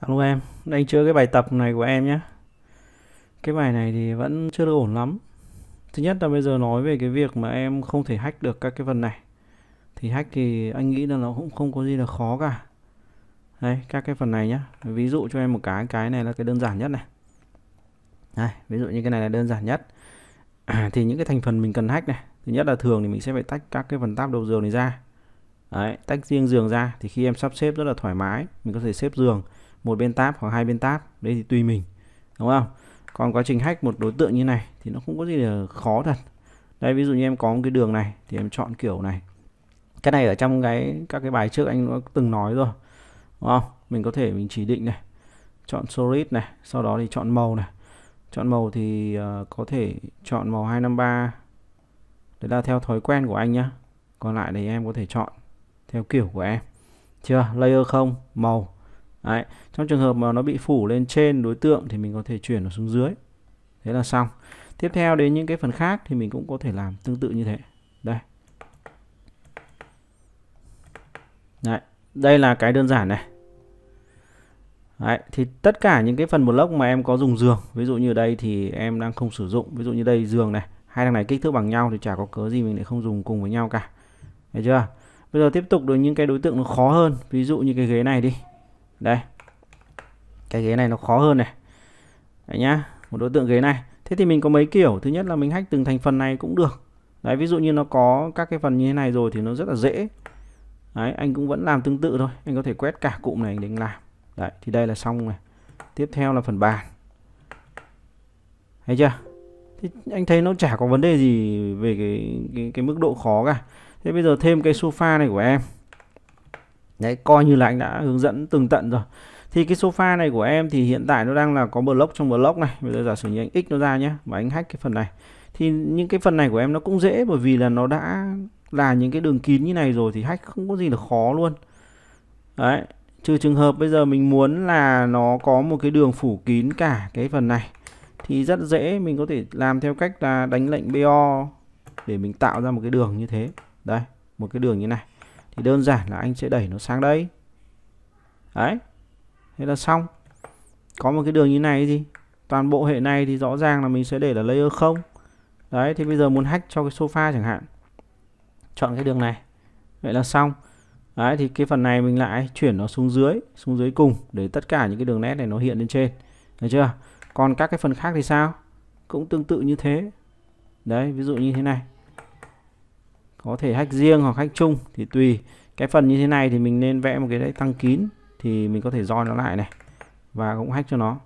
Alo em, đang chưa cái bài tập này của em nhé. Cái bài này thì vẫn chưa được ổn lắm. Thứ nhất là bây giờ nói về cái việc mà em không thể hack được các cái phần này. Thì hack thì anh nghĩ là nó cũng không có gì là khó cả. Đây, các cái phần này nhá. Ví dụ cho em một cái, cái này là cái đơn giản nhất này. Đây, ví dụ như cái này là đơn giản nhất. À, thì những cái thành phần mình cần hack này. Thứ nhất là thường thì mình sẽ phải tách các cái phần táp đầu giường này ra. Đấy, tách riêng giường ra thì khi em sắp xếp rất là thoải mái. Mình có thể xếp giường một bên tab hoặc hai bên tab đấy thì tùy mình đúng không còn quá trình hack một đối tượng như này thì nó không có gì là khó thật đây ví dụ như em có một cái đường này thì em chọn kiểu này cái này ở trong cái các cái bài trước anh đã từng nói rồi đúng không mình có thể mình chỉ định này chọn solid này sau đó thì chọn màu này chọn màu thì uh, có thể chọn màu 253 đấy là theo thói quen của anh nhá còn lại thì em có thể chọn theo kiểu của em chưa layer không màu Đấy. Trong trường hợp mà nó bị phủ lên trên đối tượng thì mình có thể chuyển nó xuống dưới. Thế là xong. Tiếp theo đến những cái phần khác thì mình cũng có thể làm tương tự như thế. Đây. Đấy. Đây là cái đơn giản này. Đấy, thì tất cả những cái phần một lốc mà em có dùng giường ví dụ như đây thì em đang không sử dụng ví dụ như đây giường này hai thằng này kích thước bằng nhau thì chả có cớ gì mình lại không dùng cùng với nhau cả thấy chưa bây giờ tiếp tục được những cái đối tượng nó khó hơn ví dụ như cái ghế này đi đây cái ghế này nó khó hơn này đấy nhá một đối tượng ghế này thế thì mình có mấy kiểu thứ nhất là mình hack từng thành phần này cũng được đấy ví dụ như nó có các cái phần như thế này rồi thì nó rất là dễ đấy anh cũng vẫn làm tương tự thôi anh có thể quét cả cụm này để anh làm đấy thì đây là xong này tiếp theo là phần bàn thấy chưa thì anh thấy nó chả có vấn đề gì về cái cái, cái mức độ khó cả thế bây giờ thêm cái sofa này của em đấy coi như là anh đã hướng dẫn tường tận rồi thì cái sofa này của em thì hiện tại nó đang là có block trong block này bây giờ giả sử như anh x nó ra nhé và anh hack cái phần này thì những cái phần này của em nó cũng dễ bởi vì là nó đã là những cái đường kín như này rồi thì hack không có gì là khó luôn đấy trừ trường hợp bây giờ mình muốn là nó có một cái đường phủ kín cả cái phần này thì rất dễ mình có thể làm theo cách là đánh lệnh bo để mình tạo ra một cái đường như thế đây một cái đường như này thì đơn giản là anh sẽ đẩy nó sang đây đấy thế là xong có một cái đường như này gì toàn bộ hệ này thì rõ ràng là mình sẽ để là layer không đấy thì bây giờ muốn hack cho cái sofa chẳng hạn chọn cái đường này vậy là xong đấy thì cái phần này mình lại chuyển nó xuống dưới xuống dưới cùng để tất cả những cái đường nét này nó hiện lên trên được chưa còn các cái phần khác thì sao cũng tương tự như thế đấy ví dụ như thế này có thể hack riêng hoặc hack chung thì tùy cái phần như thế này thì mình nên vẽ một cái đấy tăng kín thì mình có thể roi nó lại này và cũng hack cho nó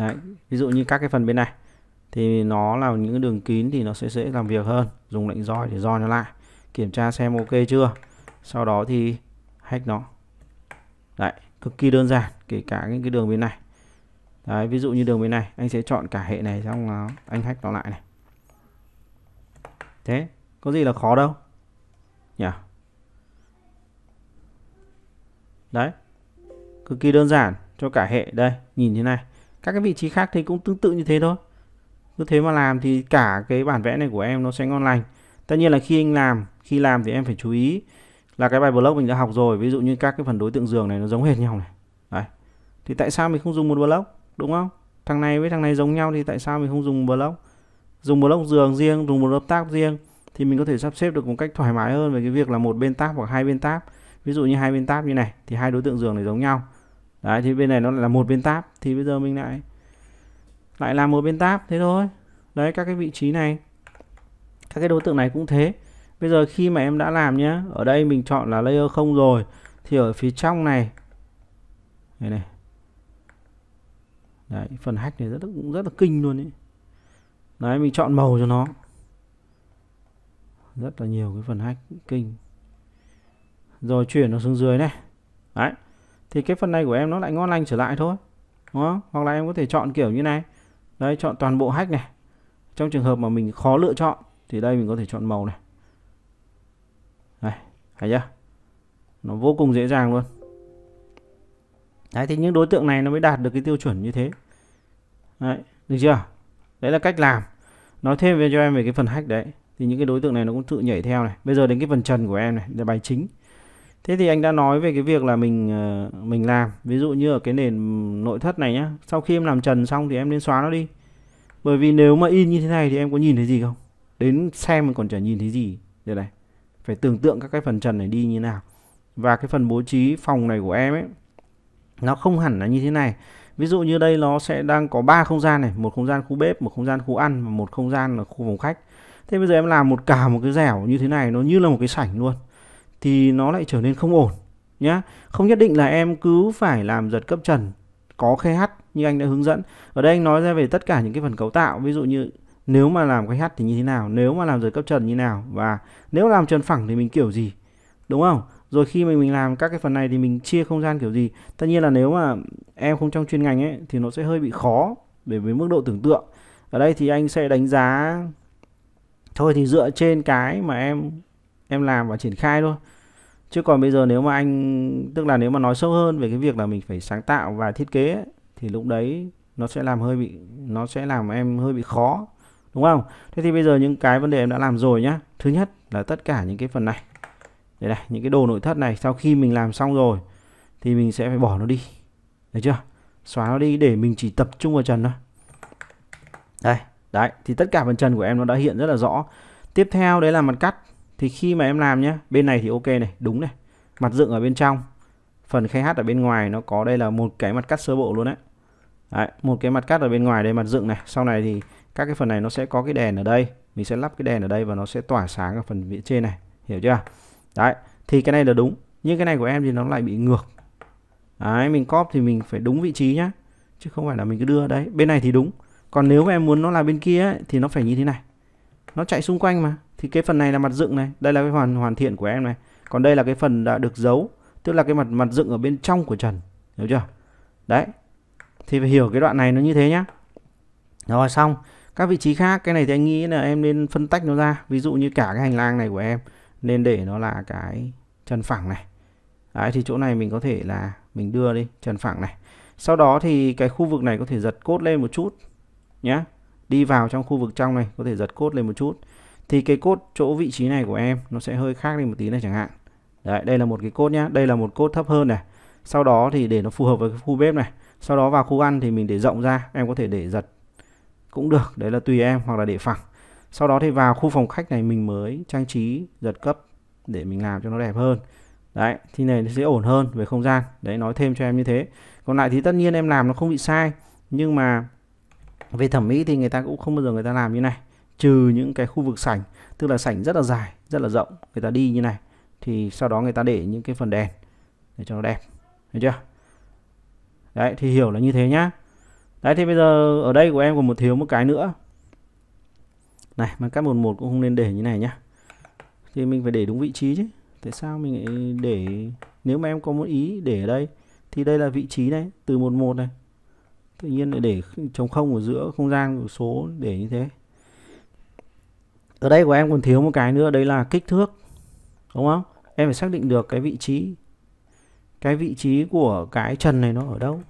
đấy, ví dụ như các cái phần bên này thì nó là những đường kín thì nó sẽ dễ làm việc hơn dùng lệnh roi để roi nó lại kiểm tra xem ok chưa sau đó thì hack nó đấy cực kỳ đơn giản kể cả những cái đường bên này đấy ví dụ như đường bên này anh sẽ chọn cả hệ này xong là anh hack nó lại này thế có gì là khó đâu nhỉ yeah. đấy cực kỳ đơn giản cho cả hệ đây nhìn thế này các cái vị trí khác thì cũng tương tự như thế thôi cứ thế mà làm thì cả cái bản vẽ này của em nó sẽ ngon lành tất nhiên là khi anh làm khi làm thì em phải chú ý là cái bài block mình đã học rồi ví dụ như các cái phần đối tượng giường này nó giống hệt nhau này đấy thì tại sao mình không dùng một block đúng không thằng này với thằng này giống nhau thì tại sao mình không dùng block dùng một block giường riêng dùng một lớp táp riêng thì mình có thể sắp xếp được một cách thoải mái hơn về cái việc là một bên táp hoặc hai bên táp. ví dụ như hai bên táp như này thì hai đối tượng giường này giống nhau đấy thì bên này nó lại là một bên táp, thì bây giờ mình lại lại làm một bên táp thế thôi đấy các cái vị trí này các cái đối tượng này cũng thế bây giờ khi mà em đã làm nhé ở đây mình chọn là layer không rồi thì ở phía trong này này này đấy phần hack này rất cũng rất là kinh luôn ấy đấy mình chọn màu cho nó rất là nhiều cái phần kinh rồi chuyển nó xuống dưới này đấy thì cái phần này của em nó lại ngon lành trở lại thôi đúng không hoặc là em có thể chọn kiểu như này đấy chọn toàn bộ hack này trong trường hợp mà mình khó lựa chọn thì đây mình có thể chọn màu này đây thấy chưa nó vô cùng dễ dàng luôn đấy thì những đối tượng này nó mới đạt được cái tiêu chuẩn như thế đấy được chưa đấy là cách làm nói thêm về cho em về cái phần hack đấy thì những cái đối tượng này nó cũng tự nhảy theo này bây giờ đến cái phần trần của em này là bài chính thế thì anh đã nói về cái việc là mình ờ, mình làm ví dụ như ở cái nền nội thất này nhá sau khi em làm trần xong thì em nên xóa nó đi bởi vì nếu mà in như thế này thì em có nhìn thấy gì không đến xem còn chả nhìn thấy gì đây này phải tưởng tượng các cái phần trần này đi như nào và cái phần bố trí phòng này của em ấy nó không hẳn là như thế này ví dụ như đây nó sẽ đang có ba không gian này một không gian khu bếp một không gian khu ăn và một không gian là khu phòng khách thế bây giờ em làm một cả một cái dẻo như thế này nó như là một cái sảnh luôn thì nó lại trở nên không ổn nhá không nhất định là em cứ phải làm giật cấp trần có khe hắt như anh đã hướng dẫn ở đây anh nói ra về tất cả những cái phần cấu tạo ví dụ như nếu mà làm khe hắt thì như thế nào nếu mà làm giật cấp trần như nào và nếu làm trần phẳng thì mình kiểu gì đúng không rồi khi mình mình làm các cái phần này thì mình chia không gian kiểu gì tất nhiên là nếu mà em không trong chuyên ngành ấy thì nó sẽ hơi bị khó để với mức độ tưởng tượng ở đây thì anh sẽ đánh giá thôi thì dựa trên cái mà em em làm và triển khai thôi chứ còn bây giờ nếu mà anh tức là nếu mà nói sâu hơn về cái việc là mình phải sáng tạo và thiết kế ấy, thì lúc đấy nó sẽ làm hơi bị nó sẽ làm em hơi bị khó đúng không thế thì bây giờ những cái vấn đề em đã làm rồi nhá thứ nhất là tất cả những cái phần này đây này những cái đồ nội thất này sau khi mình làm xong rồi thì mình sẽ phải bỏ nó đi được chưa xóa nó đi để mình chỉ tập trung vào trần thôi đây đấy thì tất cả phần trần của em nó đã hiện rất là rõ tiếp theo đấy là mặt cắt thì khi mà em làm nhé bên này thì ok này đúng này mặt dựng ở bên trong phần khai hát ở bên ngoài nó có đây là một cái mặt cắt sơ bộ luôn đấy Đấy, một cái mặt cắt ở bên ngoài đây mặt dựng này sau này thì các cái phần này nó sẽ có cái đèn ở đây mình sẽ lắp cái đèn ở đây và nó sẽ tỏa sáng ở phần phía trên này hiểu chưa đấy thì cái này là đúng nhưng cái này của em thì nó lại bị ngược đấy mình cóp thì mình phải đúng vị trí nhá chứ không phải là mình cứ đưa đấy bên này thì đúng còn nếu mà em muốn nó là bên kia ấy, thì nó phải như thế này nó chạy xung quanh mà thì cái phần này là mặt dựng này đây là cái hoàn hoàn thiện của em này còn đây là cái phần đã được giấu tức là cái mặt mặt dựng ở bên trong của trần hiểu chưa đấy thì phải hiểu cái đoạn này nó như thế nhá rồi xong các vị trí khác cái này thì anh nghĩ là em nên phân tách nó ra ví dụ như cả cái hành lang này của em nên để nó là cái chân phẳng này đấy thì chỗ này mình có thể là mình đưa đi chân phẳng này sau đó thì cái khu vực này có thể giật cốt lên một chút nhé đi vào trong khu vực trong này có thể giật cốt lên một chút thì cái cốt chỗ vị trí này của em nó sẽ hơi khác đi một tí này chẳng hạn đấy đây là một cái cốt nhá đây là một cốt thấp hơn này sau đó thì để nó phù hợp với khu bếp này sau đó vào khu ăn thì mình để rộng ra em có thể để giật cũng được đấy là tùy em hoặc là để phẳng sau đó thì vào khu phòng khách này mình mới trang trí giật cấp để mình làm cho nó đẹp hơn đấy thì này nó sẽ ổn hơn về không gian đấy nói thêm cho em như thế còn lại thì tất nhiên em làm nó không bị sai nhưng mà về thẩm mỹ thì người ta cũng không bao giờ người ta làm như này trừ những cái khu vực sảnh tức là sảnh rất là dài rất là rộng người ta đi như này thì sau đó người ta để những cái phần đèn để cho nó đẹp được chưa đấy thì hiểu là như thế nhá đấy thì bây giờ ở đây của em còn một thiếu một cái nữa này mà cắt 11 cũng không nên để như này nhá thì mình phải để đúng vị trí chứ tại sao mình lại để nếu mà em có một ý để ở đây thì đây là vị trí này từ 11 này tự nhiên lại để trống không ở giữa không gian của số để như thế ở đây của em còn thiếu một cái nữa đấy là kích thước đúng không em phải xác định được cái vị trí cái vị trí của cái trần này nó ở đâu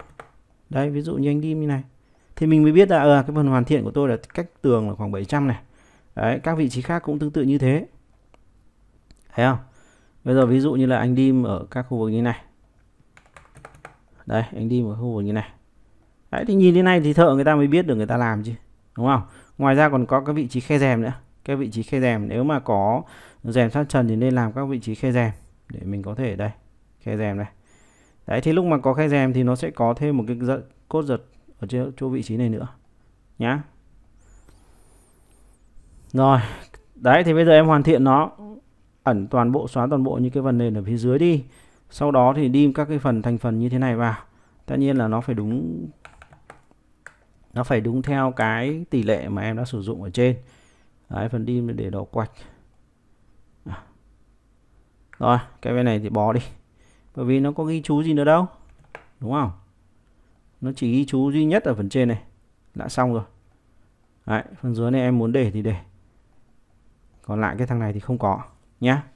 đây ví dụ như anh đi như này thì mình mới biết là à, cái phần hoàn thiện của tôi là cách tường là khoảng 700 này Đấy, các vị trí khác cũng tương tự như thế. Thấy không? Bây giờ ví dụ như là anh đi ở các khu vực như này. Đây, anh đi ở khu vực như này. Đấy, thì nhìn thế này thì thợ người ta mới biết được người ta làm chứ. Đúng không? Ngoài ra còn có các vị trí khe rèm nữa. Các vị trí khe rèm nếu mà có rèm sát trần thì nên làm các vị trí khe rèm để mình có thể đây, khe rèm này. Đấy thì lúc mà có khe rèm thì nó sẽ có thêm một cái cốt giật ở chỗ, chỗ vị trí này nữa. Nhá, rồi đấy thì bây giờ em hoàn thiện nó ẩn toàn bộ xóa toàn bộ những cái phần nền ở phía dưới đi sau đó thì đi các cái phần thành phần như thế này vào tất nhiên là nó phải đúng nó phải đúng theo cái tỷ lệ mà em đã sử dụng ở trên đấy phần đi để đỏ quạch rồi cái bên này thì bó đi bởi vì nó có ghi chú gì nữa đâu đúng không nó chỉ ghi chú duy nhất ở phần trên này đã xong rồi đấy phần dưới này em muốn để thì để còn lại cái thằng này thì không có nhé